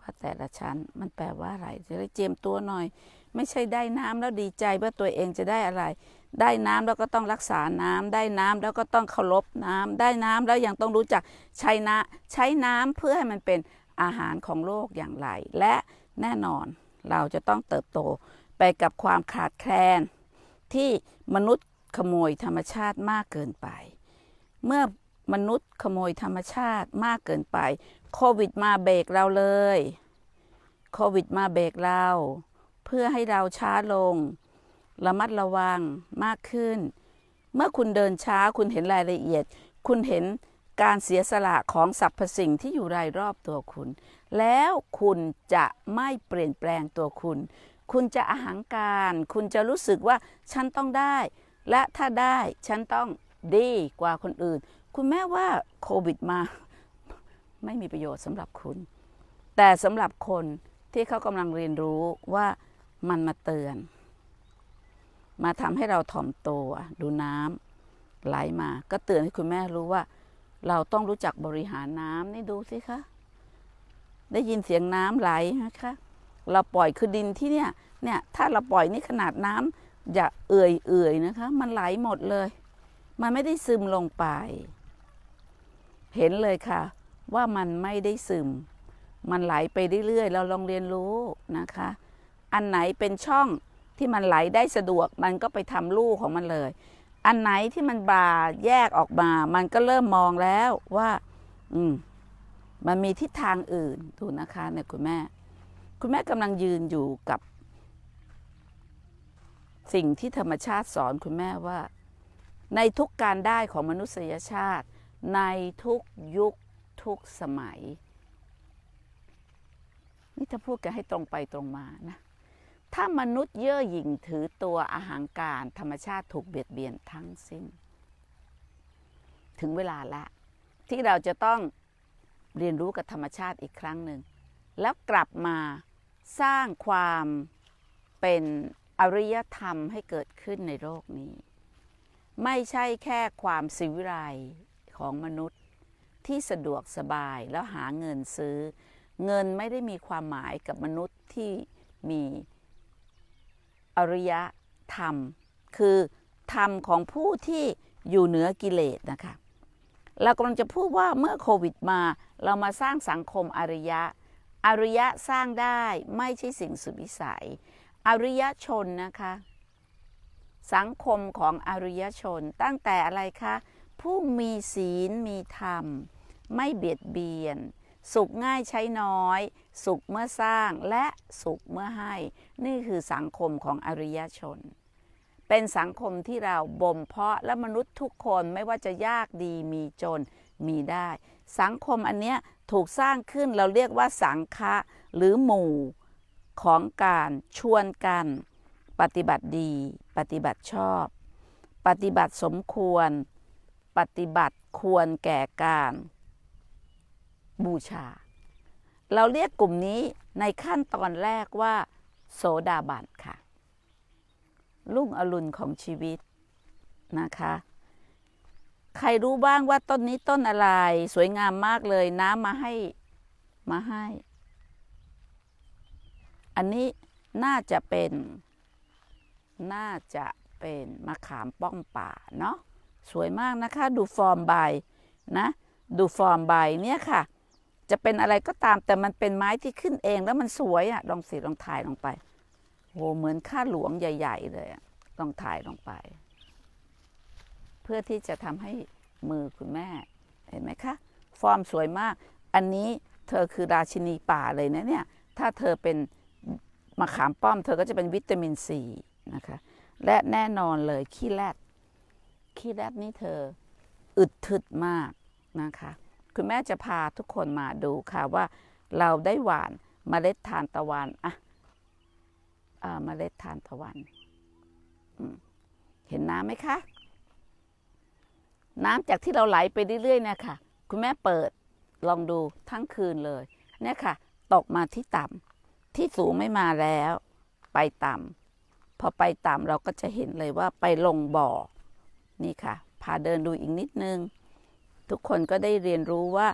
ว่าแต่ละชั้นมันแปลว่าอะไร จะได้เจียมตัวหน่อย ไม่ใช่ได้น้ำแล้วดีใจว่าตัวเองจะได้อะไร ได้น้ำแล้วก็ต้องรักษาน้ำ ได้น้ำแล้วก็ต้องเคารพน้ำ ได้น้ำแล้วยังต้องรู้จักใช้นะใช้น้ำเพื่อให้มันเป็นอาหารของโลกอย่างไร และแน่นอนเราจะต้องเติบโตไปกับความขาดแคลนที่มนุษย์ขโมยธรรมชาติมากเกินไป เมื่อมนุษย์ขโมยธรรมชาติมากเกินไป โควิดมาเบรกเราเลย โควิดมาเบรกเรา เพื่อให้เราช้าลงระมัดระวังมากขึ้น เมื่อคุณเดินช้าคุณเห็นรายละเอียด คุณเห็นการเสียสละของสรรพสิ่งที่อยู่รายรอบตัวคุณ แล้วคุณจะไม่เปลี่ยนแปลงตัวคุณ คุณจะอาหางการ คุณจะรู้สึกว่า ฉันต้องได้ และถ้าได้ ฉันต้องดีกว่าคนอื่นคุณแม่ว่าโควิดมา ไม่มีประโยชน์สำหรับคุณ แต่สำหรับคนที่เขากำลังเรียนรู้ว่ามันมาเตือน มาทำให้เราถ่อมตัวดูน้ำไหลมา ก็เตือนให้คุณแม่รู้ว่าเราต้องรู้จักบริหารน้ำ นี่ดูสิคะ ได้ยินเสียงน้ำไหลนะคะ เราปล่อยคือดินที่เนี่ย เนี่ย ถ้าเราปล่อย นี่ขนาดน้ำอย่าเอื่อยเอื่อยนะคะ มันไหลหมดเลย มันไม่ได้ซึมลงไปเห็นเลยค่ะว่ามันไม่ได้ซึม มันไหลไปเรื่อยๆเราลองเรียนรู้นะคะ อันไหนเป็นช่องที่มันไหลได้สะดวกมันก็ไปทำลูกของมันเลย อันไหนที่มันบาแยกออกมามันก็เริ่มมองแล้วว่า อืมมันมีทิศทางอื่นถูกนะคะเนี่ยคุณแม่ คุณแม่กำลังยืนอยู่กับ สิ่งที่ธรรมชาติสอนคุณแม่ว่า ในทุกการได้ของมนุษยชาติในทุกยุคทุกสมัยนี่ถ้าพูดกันให้ตรงไปตรงมา นะ ถ้ามนุษย์เย่อหยิ่ง ถือตัวอาหางการธรรมชาติถูกเบียดเบียนทั้งสิ้น ถึงเวลาละที่เราจะต้องเรียนรู้กับธรรมชาติอีกครั้งหนึ่งแล้วกลับมาสร้างความเป็นอริยธรรมให้เกิดขึ้นในโลกนี้ ไม่ใช่แค่ความสิวิไลของมนุษย์ที่สะดวกสบายแล้วหาเงินซื้อ เงินไม่ได้มีความหมายกับมนุษย์ที่มีอริยธรรม คือธรรมของผู้ที่อยู่เหนือกิเลสนะคะเรากำลังจะพูดว่าเมื่อโควิดมา เรามาสร้างสังคมอริยะ อริยะสร้างได้ไม่ใช่สิ่งสุดวิสัย อริยชนนะคะ สังคมของอริยชนตั้งแต่อะไรคะผู้มีศีลมีธรรม ไม่เบียดเบียน สุขง่ายใช้น้อย สุขเมื่อสร้างและสุขเมื่อให้นี่คือสังคมของอริยชน เป็นสังคมที่เราบ่มเพาะและมนุษย์ทุกคนไม่ว่าจะยากดีมีจนมีได้ สังคมอันเนี้ยถูกสร้างขึ้นเราเรียกว่าสังฆะหรือหมู่ของการชวนกัน ปฏิบัติดี ปฏิบัติชอบ ปฏิบัติสมควรปฏิบัติควรแก่การ บูชา เราเรียกกลุ่มนี้ในขั้นตอนแรกว่าโสดาบันค่ะ ลุ่งอรุณของชีวิตนะคะ ใครรู้บ้างว่าต้นนี้ต้นอะไร สวยงามมากเลย น้ำมาให้มาให้ อันนี้น่าจะเป็น น่าจะเป็นมะขามป้องป่าเนาะสวยมากนะคะดูฟอร์มใบนะดูฟอร์มใบเนี่ยค่ะ จะเป็นอะไรก็ตามแต่มันเป็นไม้ที่ขึ้นเองแล้วมันสวยอะ่ะลองสีลองถ่ายลงไปโหเหมือนข้าหลวงใหญ่ๆ เลยลองถ่ายลงไป เพื่อที่จะทำให้มือคุณแม่เห็นไหมคะฟอร์มสวยมากอันนี้เธอคือ ราชินีป่าเลยนะเนี่ย ถ้าเธอเป็นมะขามป้อมเธอก็จะเป็นวิตามินซีนะคะและแน่นอนเลยขี้แรดคีแรดนี่เธออึดทึดมากนะคะ คุณแม่จะพาทุกคนมาดูค่ะ ว่าเราได้หวานเมล็ดทานตะวันอะเมล็ดทานตะวันเห็นน้ำไหมคะ น้ำจากที่เราไหลไปเรื่อยๆเนี่ยค่ะ คุณแม่เปิดลองดูทั้งคืนเลย เนี่ยค่ะตกมาที่ต่ำที่สูงไม่มาแล้ว ไปต่ำพอไปต่ำเราก็จะเห็นเลยว่า ไปลงบ่อนี่ค่ะ พาเดินดูอีกนิดนึง ทุกคนก็ได้เรียนรู้ว่า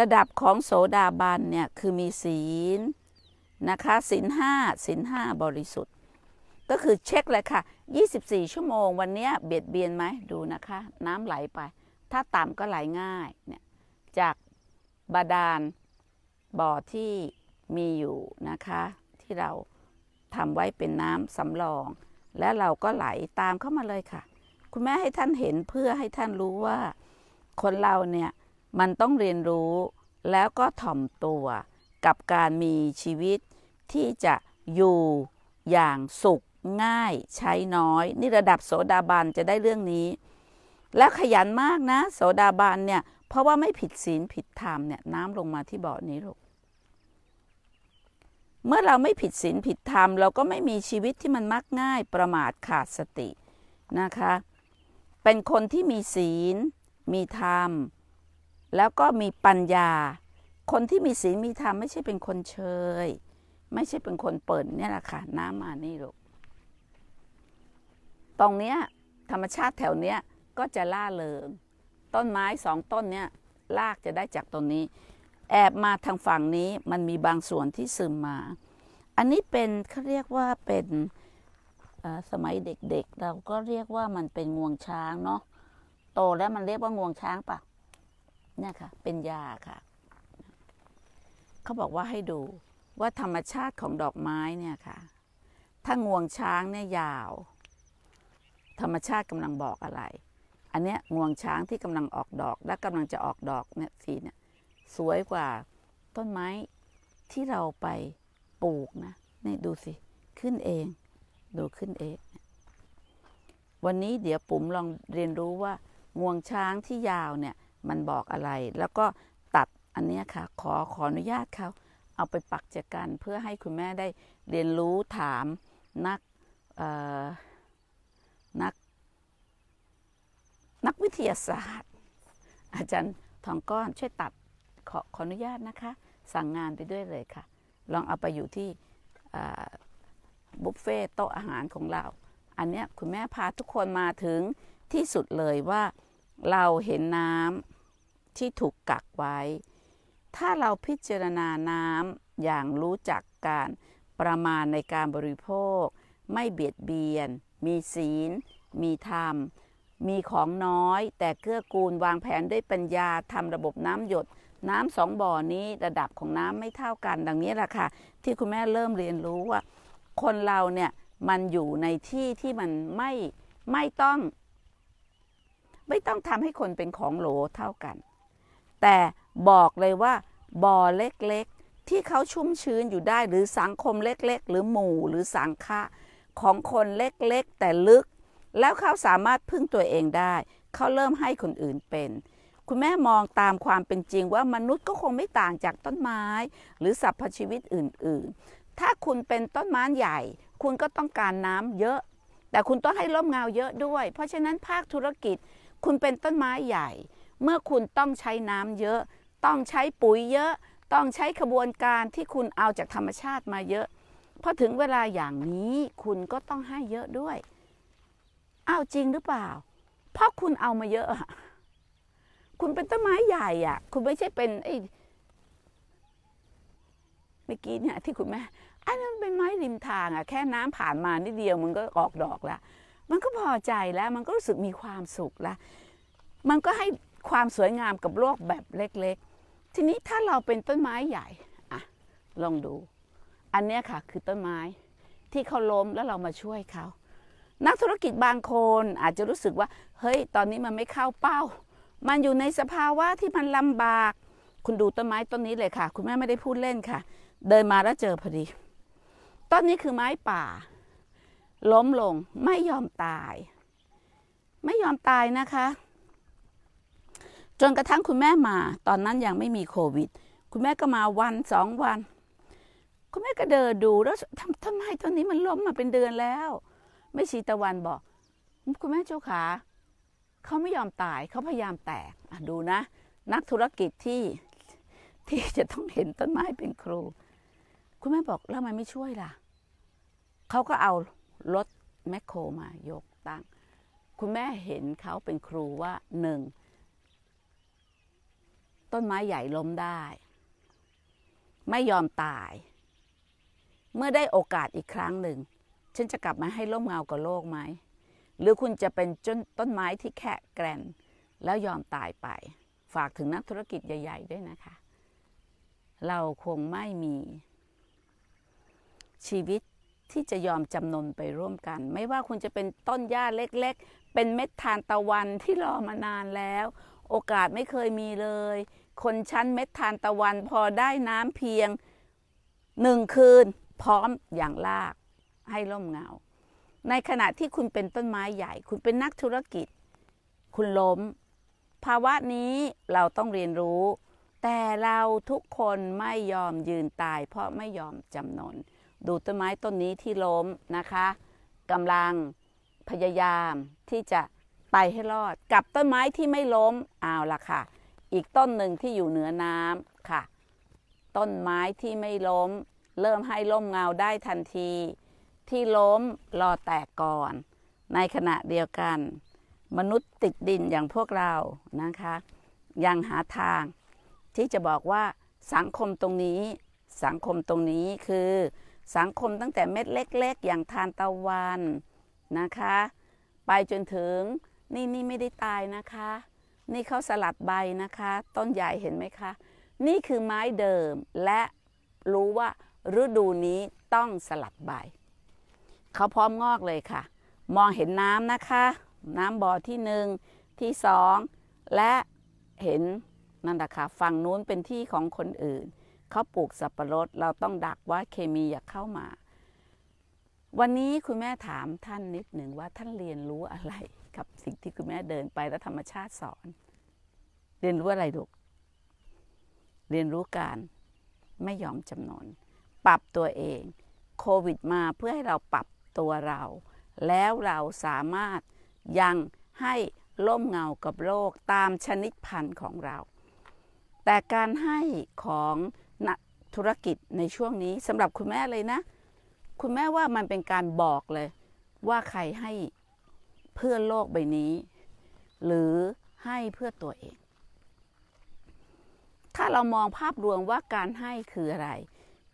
ระดับของโสดาบันเนี่ยคือมีศีลนะคะศีลห้าศีลห้าบริสุทธิ์ ก็คือเช็คเลยค่ะ 24 ชั่วโมงวันนี้เบียดเบียนไหมดูนะคะ น้ำไหลไป ถ้าต่ำก็ไหลง่ายเนี่ยจากบาดาล บ่อที่มีอยู่นะคะ ที่เราทำไว้เป็นน้ำสำรอง และเราก็ไหล ตามเข้ามาเลยค่ะุณแม่ให้ท่านเห็นเพื่อให้ท่านรู้ว่าคนเราเนี่ยมันต้องเรียนรู้แล้วก็ถ่อมตัวกับการมีชีวิตที่จะอยู่อย่างสุขง่าย ใช้น้อยนี่ระดับโสดาบันจะได้เรื่องนี้ และขยันมากนะ โสดาบันเนี่ยเพราะว่าไม่ผิดศีลผิดธรรมเนี่ย น้ำลงมาที่เบาะนี้ลูกเมื่อเราไม่ผิดศีลผิดธรรม เราก็ไม่มีชีวิตที่มันมักง่ายประมาทขาดสตินะคะเป็นคนที่มีศีล มีธรรม แล้วก็มีปัญญา คนที่มีศีล มีธรรม ไม่ใช่เป็นคนเชย ไม่ใช่เป็นคนเปิดเนี่ยแหละค่ะน้ำมานี่ลูก ตรงเนี้ย ธรรมชาติแถวเนี้ยก็จะล่าเริง ต้นไม้สองต้นเนี้ยลากจะได้จากตรงนี้ แอบมาทางฝั่งนี้มันมีบางส่วนที่ซึมมา อันนี้เป็นเขาเรียกว่าเป็นสมัยเด็กๆ เราก็เรียกว่ามันเป็นงวงช้างเนาะ โตแล้วมันเรียกว่างวงช้างปะเนี่ยค่ะ เป็นยาค่ะ เขาบอกว่าให้ดูว่าธรรมชาติของดอกไม้เนี่ยค่ะ ถ้างวงช้างเนี่ยยาว ธรรมชาติกำลังบอกอะไร อันเนี้ยงวงช้างที่กำลังออกดอก และกำลังจะออกดอกเนี่ย สีเนี่ย สวยกว่าต้นไม้ที่เราไปปลูกนะนี่ดูสิขึ้นเองดูขึ้นเองวันนี้เดี๋ยวปุ๋มลองเรียนรู้ว่างวงช้างที่ยาวเนี่ยมันบอกอะไร แล้วก็ตัดอันนี้ค่ะ ขอขออนุญาตเขาเอาไปปักจัดกันเพื่อให้คุณแม่ได้เรียนรู้ถามนักนักนักวิทยาศาสตร์ อาจารย์ทองก้อนช่วยตัดขอขออนุญาตนะคะ สั่งงานไปด้วยเลยค่ะ ลองเอาไปอยู่ที่บุฟเฟ่ต์โต๊ะอาหารของเรา อันเนี้ยคุณแม่พาทุกคนมาถึงที่สุดเลยว่าเราเห็นน้ำที่ถูกกักไว้ ถ้าเราพิจารณาน้ำอย่างรู้จักการประมาณในการบริโภค ไม่เบียดเบียน มีศีล มีธรรม มีของน้อย แต่เกื้อกูลวางแผนด้วยปัญญาทำระบบน้ำหยด น้ำสองบ่อนี้ระดับของน้ำไม่เท่ากัน ดังนี้แหละค่ะที่คุณแม่เริ่มเรียนรู้ว่าคนเราเนี่ยมันอยู่ในที่ที่มันไม่ไม่ต้องไม่ต้องทำให้คนเป็นของโหลเท่ากัน แต่บอกเลยว่าบ่อเล็กๆ ที่เขาชุ่มชื้นอยู่ได้หรือสังคมเล็กๆ หรือหมู่หรือสังฆะของคนเล็กๆแต่ลึก แล้วเขาสามารถพึ่งตัวเองได้ เขาเริ่มให้คนอื่นเป็น คุณแม่มองตามความเป็นจริงว่ามนุษย์ก็คงไม่ต่างจากต้นไม้ หรือสรรพชีวิตอื่นถ้าคุณเป็นต้นไม้ใหญ่ คุณก็ต้องการน้ำเยอะ แต่คุณต้องให้ร่มเงาเยอะด้วย เพราะฉะนั้นภาคธุรกิจ คุณเป็นต้นไม้ใหญ่ เมื่อคุณต้องใช้น้ำเยอะ ต้องใช้ปุ๋ยเยอะ ต้องใช้ขบวนการที่คุณเอาจากธรรมชาติมาเยอะพอถึงเวลาอย่างนี้คุณก็ต้องให้เยอะด้วย เอาจริงหรือเปล่า เพราะคุณเอามาเยอะ คุณเป็นต้นไม้ใหญ่อะคุณไม่ใช่เป็นไอ้เมื่อกี้เนี่ยที่คุณแม่อันนั้นเป็นไม้ริมทางอ่ะ แค่น้ำผ่านมานิดเดียวมันก็ออกดอกละมันก็พอใจแล้ว มันก็รู้สึกมีความสุขละมันก็ให้ความสวยงามกับโลกแบบเล็กๆ ทีนี้ถ้าเราเป็นต้นไม้ใหญ่อะลองดู อันนี้ค่ะ คือต้นไม้ที่เขาล้มแล้วเรามาช่วยเขานักธุรกิจบางคนอาจจะรู้สึกว่า เฮ้ย ตอนนี้มันไม่เข้าเป้า มันอยู่ในสภาวะที่มันลำบาก คุณดูต้นไม้ต้นนี้เลยค่ะ คุณแม่ไม่ได้พูดเล่นค่ะ เดินมาแล้วเจอพอดีต้นนี้คือไม้ป่า ล้มลงไม่ยอมตาย ไม่ยอมตายนะคะ จนกระทั่งคุณแม่มาตอนนั้นยังไม่มีโควิด คุณแม่ก็มาวันสองวัน คุณแม่ก็เดินดูแล้วทำไมต้นนี้มันล้มมาเป็นเดือนแล้ว ไม่ชีตะวันบอกคุณแม่เจ้าขาเขาไม่ยอมตายเขาพยายามแตกดูนะนักธุรกิจที่ที่จะต้องเห็นต้นไม้เป็นครูคุณแม่บอกแล้วมันไม่ช่วยล่ะ เขาก็เอารถแมคโครมายกตั้ง คุณแม่เห็นเขาเป็นครูว่าหนึ่ง ต้นไม้ใหญ่ล้มได้ ไม่ยอมตาย เมื่อได้โอกาสอีกครั้งหนึ่งฉันจะกลับมาให้ร่มเงากับโลกไหม หรือคุณจะเป็นจนต้นไม้ที่แค่แกรนแล้วยอมตายไป ฝากถึงนักธุรกิจใหญ่ ๆ ด้วยนะคะ เราคงไม่มีชีวิตที่จะยอมจำนนไปร่วมกัน ไม่ว่าคุณจะเป็นต้นหญ้าเล็กๆ เป็นเม็ดทานตะวันที่รอมานานแล้ว โอกาสไม่เคยมีเลย คนชั้นเม็ดทานตะวันพอได้น้ำเพียงหนึ่งคืน พร้อมอย่างลากให้ร่มเงาในขณะที่คุณเป็นต้นไม้ใหญ่ คุณเป็นนักธุรกิจ คุณล้ม ภาวะนี้เราต้องเรียนรู้ แต่เราทุกคนไม่ยอมยืนตาย เพราะไม่ยอมจำนนดูต้นไม้ต้นนี้ที่ล้มนะคะกำลังพยายามที่จะไปให้รอดกับต้นไม้ที่ไม่ล้มเอาละค่ะ อีกต้นหนึ่งที่อยู่เหนือน้ำค่ะ ต้นไม้ที่ไม่ล้ม เริ่มให้ร่มเงาได้ทันที ที่ล้มรอแตกก่อน ในขณะเดียวกัน มนุษย์ติดดินอย่างพวกเรานะคะยังหาทาง ที่จะบอกว่าสังคมตรงนี้ สังคมตรงนี้คือสังคมตั้งแต่เม็ดเล็กๆ อย่างทานตะวันนะคะ ไปจนถึงนี่นี่ไม่ได้ตายนะคะ นี่เขาสลัดใบนะคะต้นใหญ่เห็นไหมคะนี่คือไม้เดิมและรู้ว่าฤดูนี้ต้องสลัดใบ เขาพร้อมงอกเลยค่ะ มองเห็นน้ำนะคะ น้ำบ่อที่หนึ่งที่สอง และเห็นนั่นแหละค่ะฝั่งนู้นเป็นที่ของคนอื่นเขาปลูกสับปะรด เราต้องดักว่าเคมีอย่าเข้ามา วันนี้คุณแม่ถามท่านนิดหนึ่งว่าท่านเรียนรู้อะไรกับสิ่งที่คุณแม่เดินไปและธรรมชาติสอน เรียนรู้อะไรลูกเรียนรู้การไม่ยอมจำนนปรับตัวเองโควิด มาเพื่อให้เราปรับตัวเรา แล้วเราสามารถยังให้ล่มเงากับโลกตามชนิดพันธุ์ของเรา แต่การให้ของธุรกิจในช่วงนี้สำหรับคุณแม่เลยนะ คุณแม่ว่ามันเป็นการบอกเลย ว่าใครให้เพื่อโลกใบนี้ หรือให้เพื่อตัวเอง ถ้าเรามองภาพรวมว่าการให้คืออะไร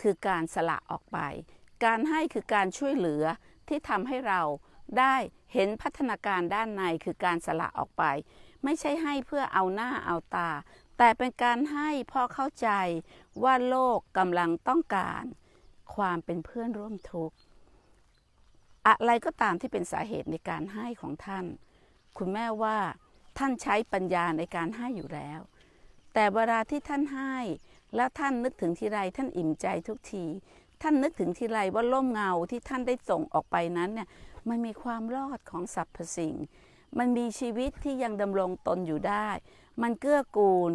คือการสละออกไป การให้คือการช่วยเหลือที่ทำให้เราได้เห็นพัฒนาการด้านในคือการสละออกไป ไม่ใช่ให้เพื่อเอาหน้าเอาตาแต่เป็นการให้พ่อเข้าใจว่าโลกกำลังต้องการ ความเป็นเพื่อนร่วมทุกข์อะไรก็ตามที่เป็นสาเหตุในการให้ของท่าน คุณแม่ว่าท่านใช้ปัญญาในการให้อยู่แล้ว แต่เวลาที่ท่านให้แล้วท่านนึกถึงทีไรท่านอิ่มใจทุกทีท่านนึกถึงทีไรว่าล่มเงาที่ท่านได้ส่งออกไปนั้นเนี่ยมันมีความรอดของสรรพสิ่ง มันมีชีวิตที่ยังดำรงตนอยู่ได้มันเกื้อกูล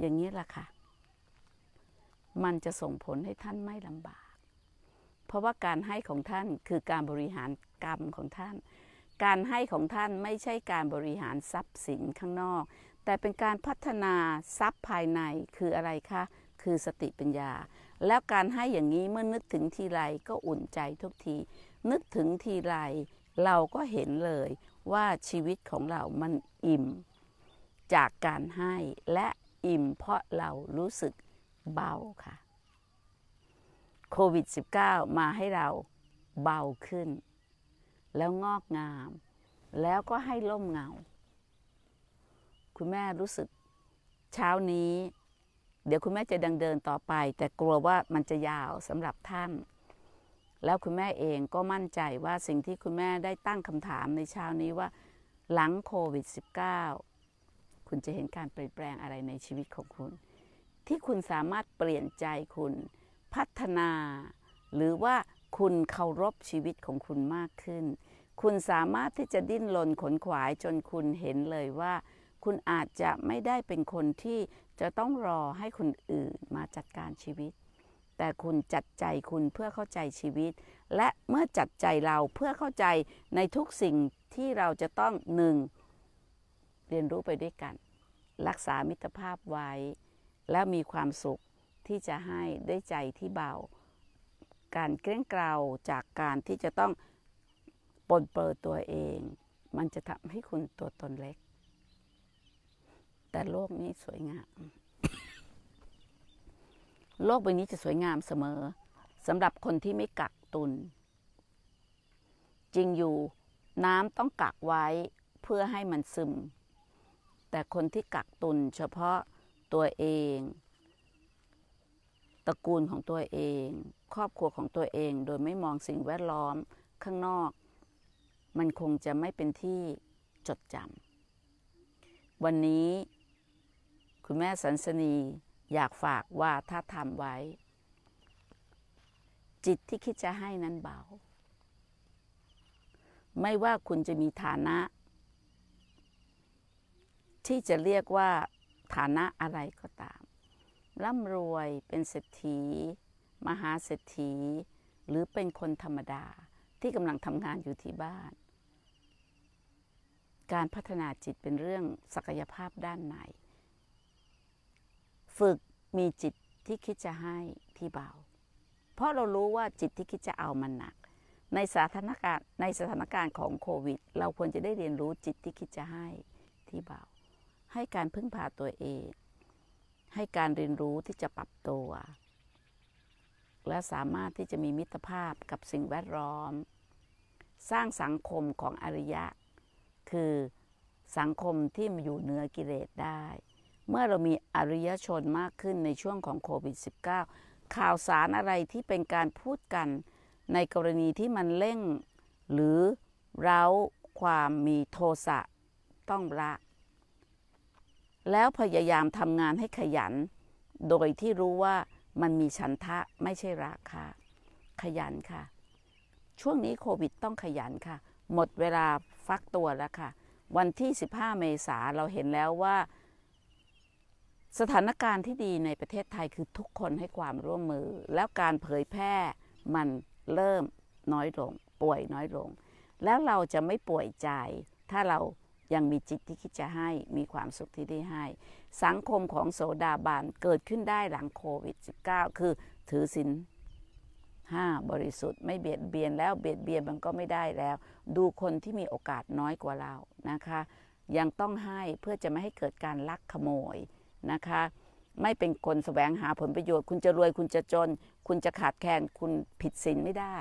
อย่างนี้ล่ะค่ะ มันจะส่งผลให้ท่านไม่ลำบาก เพราะว่าการให้ของท่านคือการบริหารกรรมของท่าน การให้ของท่านไม่ใช่การบริหารทรัพย์สินข้างนอก แต่เป็นการพัฒนาทรัพย์ภายในคืออะไรคะ คือสติปัญญา แล้วการให้อย่างนี้เมื่อนึกถึงทีไรก็อุ่นใจทุกที นึกถึงทีไรเราก็เห็นเลยว่าชีวิตของเรา มันอิ่มจากการให้ และอิ่มเพราะเรารู้สึกเบาค่ะ โควิด -19 มาให้เราเบาขึ้น แล้วงอกงาม แล้วก็ให้ล่มเงา คุณแม่รู้สึกเช้านี้ เดี๋ยวคุณแม่จะดังเดินต่อไป แต่กลัวว่ามันจะยาวสำหรับท่านแล้วคุณแม่เองก็มั่นใจว่าสิ่งที่คุณแม่ได้ตั้งคำถามในเช้านี้ว่าหลังโควิด -19 คุณจะเห็นการเปลี่ยนแปลงอะไรในชีวิตของคุณ ที่คุณสามารถเปลี่ยนใจคุณพัฒนา หรือว่าคุณเคารพชีวิตของคุณมากขึ้น คุณสามารถที่จะดิ้นรนขนขวายจนคุณเห็นเลยว่า คุณอาจจะไม่ได้เป็นคนที่จะต้องรอให้คนอื่นมาจัดการชีวิตแต่คุณจัดใจคุณเพื่อเข้าใจชีวิต และเมื่อจัดใจเราเพื่อเข้าใจในทุกสิ่งที่เราจะต้องหนึ่งเรียนรู้ไปด้วยกัน รักษามิตรภาพไว้ และมีความสุขที่จะให้ด้วยใจที่เบา การเกลี้ยงเกลาจากการที่จะต้องปนเปื้อตัวเอง มันจะทำให้คุณตัวตนเล็ก แต่โลกนี้สวยงามโลกใบนี้จะสวยงามเสมอสำหรับคนที่ไม่กักตุนจริงอยู่น้ำต้องกักไว้เพื่อให้มันซึม แต่คนที่กักตุนเฉพาะตัวเองตระกูลของตัวเอง ครอบครัวของตัวเองโดยไม่มองสิ่งแวดล้อมข้างนอกมันคงจะไม่เป็นที่จดจำวันนี้คุณแม่สันสนีอยากฝากว่าถ้าทำไว้ จิตที่คิดจะให้นั้นเบา ไม่ว่าคุณจะมีฐานะ ที่จะเรียกว่าฐานะอะไรก็ตาม ร่ำรวยเป็นเศรษฐีมหาเศรษฐีหรือเป็นคนธรรมดาที่กำลังทำงานอยู่ที่บ้าน การพัฒนาจิตเป็นเรื่องศักยภาพด้านในฝึกมีจิตที่คิดจะให้ที่เบา เพราะเรารู้ว่าจิตที่คิด จะเอามันหนัก ในสถานการณ์ในสถานการณ์ของโควิด เราควรจะได้เรียนรู้จิตที่คิดจะให้ที่เบา ให้การพึ่งพาตัวเอง ให้การเรียนรู้ที่จะปรับตัว และสามารถที่จะมีมิตรภาพกับสิ่งแวดล้อม สร้างสังคมของอริยะ คือสังคมที่อยู่เหนือกิเลสได้เมื่อเรามีอริยชนมากขึ้นในช่วงของโควิด -19 ข่าวสารอะไรที่เป็นการพูดกันในกรณีที่มันเร่ง หรือเร้าความมีโทสะต้องละ แล้วพยายามทำงานให้ขยัน โดยที่รู้ว่ามันมีฉันทะไม่ใช่ราคาขยันค่ะ ช่วงนี้โควิดต้องขยันค่ะ หมดเวลาฟักตัวแล้วค่ะ วันที่ 15 เมษาเราเห็นแล้วว่าสถานการณ์ที่ดีในประเทศไทยคือทุกคนให้ความร่วมมือ แล้วการเผยแพร่มันเริ่มน้อยลงป่วยน้อยลง แล้วเราจะไม่ป่วยใจถ้าเรายังมีจิตที่คิดจะให้มีความสุขที่ได้ให้สังคมของโสดาบันเกิดขึ้นได้หลังโควิด -19 คือถือศีลห้าบริสุทธิ์ไม่เบียดเบียนแล้วเบียดเบียนมันก็ไม่ได้แล้ว ดูคนที่มีโอกาสน้อยกว่าเรานะคะ ยังต้องให้เพื่อจะไม่ให้เกิดการลักขโมยนะคะไม่เป็นคนแสวงหาผลประโยชน์ คุณจะรวยคุณจะจน คุณจะขาดแคลนคุณผิดศีลไม่ได้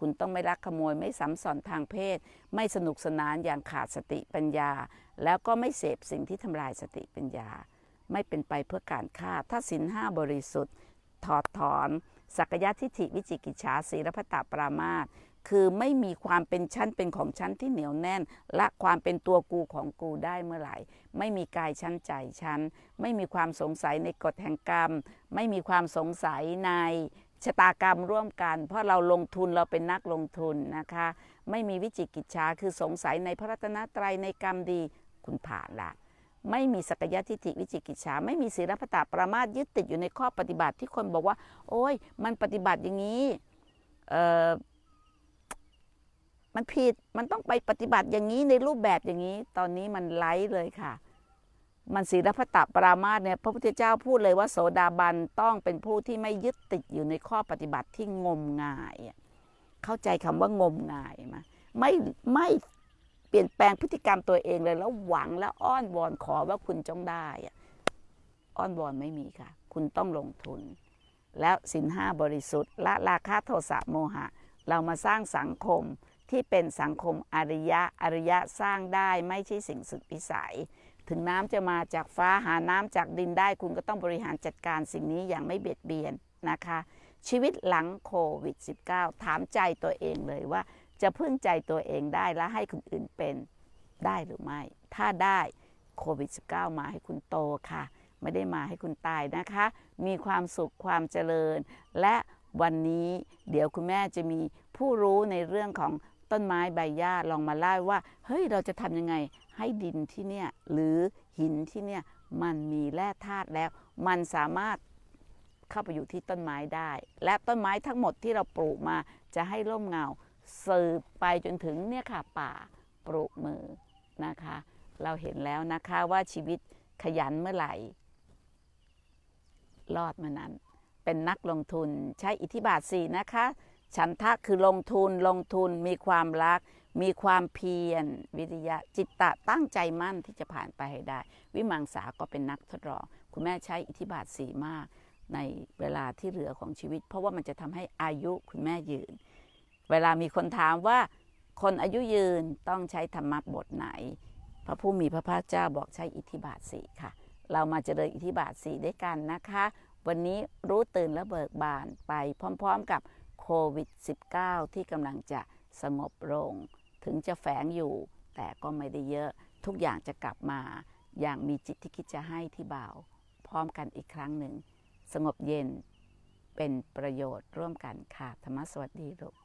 คุณต้องไม่รักขโมยไม่สัมสอนทางเพศ ไม่สนุกสนานอย่างขาดสติปัญญา แล้วก็ไม่เสพสิ่งที่ทำลายสติปัญญา ไม่เป็นไปเพื่อการฆ่าถ้าศีลห้าบริสุทธิ์ถอดถอนสักยะทิฏฐิวิจิกิจฉาศีรพตปรามาสคือไม่มีความเป็นชั้นเป็นของชั้นที่เหนียวแน่นละความเป็นตัวกูของกูได้เมื่อไหร่ไม่มีกายชั้นใจชั้น ไม่มีความสงสัยในกฎแห่งกรรม ไม่มีความสงสัยในชะตากรรมร่วมกัน เพราะเราลงทุนเราเป็นนักลงทุนนะคะ ไม่มีวิจิกิจชาคือสงสัยในพระรัตนตรัยในกรรมดีคุณผ่านละไม่มีสักยะทิฏฐิวิจิกิจฉาไม่มีศีลพัตตาประมาทยึดติดอยู่ในข้อปฏิบัติที่คนบอกว่า โอ้ยมันปฏิบัติอย่างนี้มันผิด มันต้องไปปฏิบัติอย่างนี้ในรูปแบบอย่างนี้ ตอนนี้มันไร้เลยค่ะ มันศีลพตะปรามาสเนี่ย พระพุทธเจ้าพูดเลยว่าโสดาบันต้องเป็นผู้ที่ไม่ยึดติดอยู่ในข้อปฏิบัติที่งมงาย เข้าใจคำว่างมงายมาไม่ไม่เปลี่ยนแปลงพฤติกรรมตัวเองเลย แล้วหวังและอ้อนวอนขอว่าคุณจงได้ อ้อนวอนไม่มีค่ะ คุณต้องลงทุน แล้วสินห้าบริสุทธิ์ละราคาโทสะโมหะ เรามาสร้างสังคมที่เป็นสังคมอริยะอริยะสร้างได้ไม่ใช่สิ่งสุดวิสัย ถึงน้ำจะมาจากฟ้าหาน้ำจากดินได้คุณก็ต้องบริหารจัดการสิ่งนี้อย่างไม่เบียดเบียนนะคะชีวิตหลังโควิด -19 ถามใจตัวเองเลยว่า จะพึ่งใจตัวเองได้และให้คนอื่นเป็นได้หรือไม่ ถ้าได้โควิด -19 มาให้คุณโตค่ะ ไม่ได้มาให้คุณตายนะคะ มีความสุขความเจริญ และวันนี้เดี๋ยวคุณแม่จะมีผู้รู้ในเรื่องของต้นไม้ใบหญ้าลองมาไล่ว่าเฮ้ยเราจะทำยังไงให้ดินที่เนี่ยหรือหินที่เนี่ยมันมีแร่ธาตุแล้ว มันสามารถเข้าไปอยู่ที่ต้นไม้ได้ และต้นไม้ทั้งหมดที่เราปลูกมาจะให้ร่มเงา สืบไปจนถึงเนี่ยค่ะป่าปลูกมือนะคะ เราเห็นแล้วนะคะว่าชีวิตขยันเมื่อไหร่รอดมานั้นเป็นนักลงทุนใช้อิทธิบาทสี่นะคะฉันทะคือลงทุนลงทุนมีความรัก มีความเพียร วิริยะจิตตะตั้งใจมั่นที่จะผ่านไปให้ได้ วิมังสาก็เป็นนักทดลอง คุณแม่ใช้อิทธิบาทสีมากในเวลาที่เหลือของชีวิต เพราะว่ามันจะทำให้อายุคุณแม่ยืน เวลามีคนถามว่า คนอายุยืนต้องใช้ธรรมะบทไหน พระผู้มีพระภาคเจ้าบอกใช้อิทธิบาทสีค่ะ เรามาเจริญอิทธิบาทสีด้วยกันนะคะ วันนี้รู้ตื่นและเบิกบานไปพร้อมๆกับโควิด -19 ที่กำลังจะสงบลงถึงจะแฝงอยู่ แต่ก็ไม่ได้เยอะทุกอย่างจะกลับมา อย่างมีจิตที่คิดจะให้ที่เบา พร้อมกันอีกครั้งหนึ่ง สงบเย็นเป็นประโยชน์ร่วมกันค่ะธรรมสวัสดีลูก